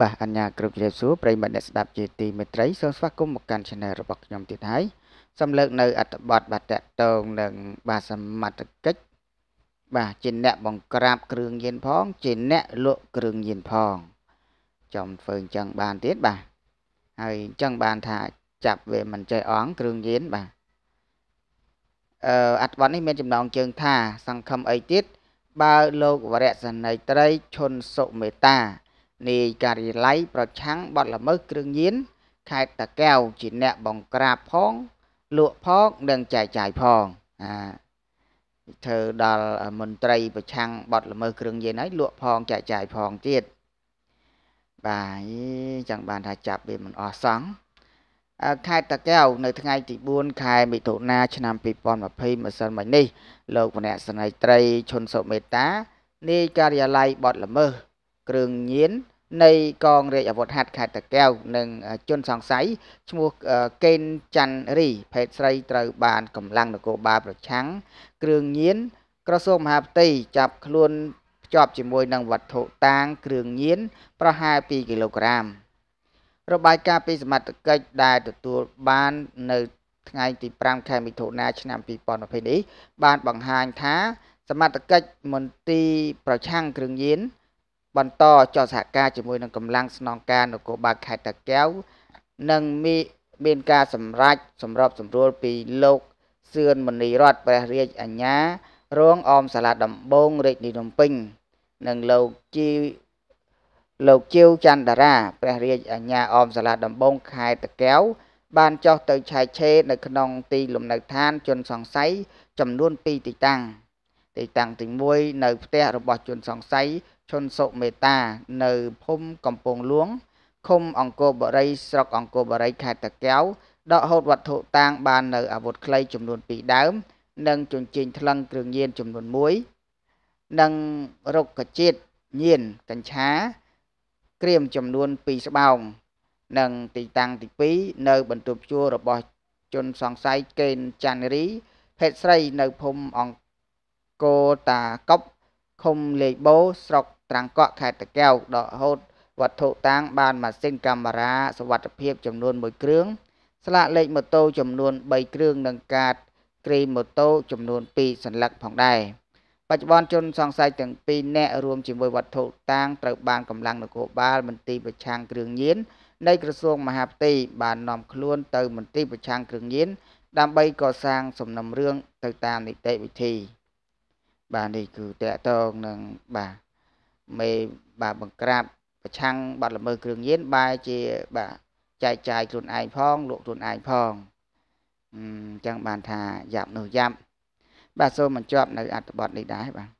បាទអញ្ញាគ្រប់ជ្រាបសួរប្រិមត្តអ្នកស្ដាប់ជាទីមេត្រីសូមស្វាគមន៍មកកាន់ Channel របស់ខ្ញុំទៀតហើយសំលើកនៅអត្ថបទបាទតកតងនឹងបាទសមត្ថកិច្ចបាទជាអ្នកបង្ក្រាបគ្រឿងញៀនផង ជាអ្នកលក់គ្រឿងញៀនផងចំធ្វើអញ្ចឹងបានទៀតបាទហើយអញ្ចឹងបានថាចាប់វាមិនចេះអង្គគ្រឿងញៀនបាទអឺអត្ថបទនេះមានចំណងជើងថាសង្ឃឹមអីទៀតបើលោកវរៈសណីត្រីឈុនសុមេតានាយការិយាល័យប្រឆាំងបទល្មើសគ្រឿងញៀនខេត្តតាកែវជាអ្នកបង្ក្រាបផងលក់ផងនិងចែកចាយផងអាធ្វើដល់មន្ត្រីប្រឆាំងបទល្មើសគ្រឿងញៀនហើយលក់ផងចែកចាយផងទៀតបាទចឹងបានថាចាប់វាមិនអស់សង្ឃខេត្តតាកែវនៅថ្ងៃទី4ខែមិថុនាឆ្នាំ2020ម្សិលមិញនេះលោកវណ្ណៈសន័យត្រីឈុនសុមេតា នាយការិយាល័យបតល្មើសគ្រឿងញៀននៃកងរាជអាវុធហត្ថខេត្តតាកែវនិងជនសង្ស័យឈ្មោះកេនច័ន្ទរីភេទស្រីត្រូវបានកម្លាំងនគរបាលប្រឆាំងគ្រឿងញៀនក្រសួងមហាផ្ទៃចាប់ខ្លួនភ្ជាប់ជាមួយនឹងវត្ថុតាងគ្រឿងញៀនប្រហែល2គីឡូក្រាមរបាយការណ៍ពីសមត្ថកិច្ចដែលទទួលបាននៅថ្ងៃទី5ខែមិថុនាឆ្នាំ2020នេះបានបង្ហាញថាសមត្ថកិច្ចមន្ទីរប្រឆាំងគ្រឿងញៀនបន្តចុះសហការជាមួយនឹងកម្លាំងស្នងការ នគរបាលខេត្តតាកែវនិងមានការសម្រេចសម្របសម្រួលពីលោកសឿនមនីរតព្រះរាជអាជ្ញារងអមសាលាដំបងរាជធានីភ្នំពេញនិងលោកជីលោកជីវចន្ទរាព្រះរាជអាជ្ញាអម សាលាដំបងខេត្តតាកែវបានចុះទៅឆែកឆេរនៅក្នុងទីលំនៅឋានជនសង្ស័យចំនួន2ទីតាំងទីតាំងទី1នៅផ្ទះរបស់ជនសង្ស័យឈុនសុមេតានៅភូមិកំពង់ហ្លួងឃុំអង្គរបរិយស្រុក អង្គរបរិយខេត្តតាកែវដកហូតវត្ថុតាងបាននៅអាវុធខ្លីចំនួន2ដើម និងជញ្ជីងថ្លឹងគ្រឿងញៀនចំនួន1និងរុក្ខជាតិញៀនកញ្ឆាក្រៀមចំនួន2ស្បោងនិងទីតាំងទី2នៅ បន្ទប់ជួលរបស់ជនសង្ស័យកេនចាន់រី ភេទស្រីនៅភូមិអង្គរតាកប់ឃុំលេបោស្រុកត្រង់កក់ខេត្តតាកែវដកហូតវត្ថុតាងបានម៉ាស៊ីនកាមេរ៉ាសវត្ថិភាពចំនួន1គ្រឿងស្លាកលេខម៉ូតូចំនួន3គ្រឿងនិងកាតក្រេម៉ូតូចំនួន2សន្លឹកផងដែរបច្ចុប្បន្នជនសង្ស័យទាំងពីរនាក់រួមជាមួយវត្ថុតាងត្រូវបានកម្លាំងនគរបាល មន្ទីរប្រឆាំងគ្រឿងញៀននៃក្រសួងមហាផ្ទៃបាននាំខ្លួន ទៅមន្ទីរប្រឆាំងគ្រឿងញៀនដើម្បីកសាងសំណុំរឿងទៅតាមនីតិវិធី បាទនេះគឺតកតងនឹងបាទមេបាទបង្ក្រាបប្រឆាំងបាត់ល្មើសគ្រឿងញៀនបែរជាបាទចែកចាយខ្លួនឯងផងលក់ខ្លួនឯងផងអញ្ចឹងបានថាយ៉ាប់នោះយ៉ាប់បាទសូមបញ្ចប់នៅអត្ថបទនេះដែរបាទ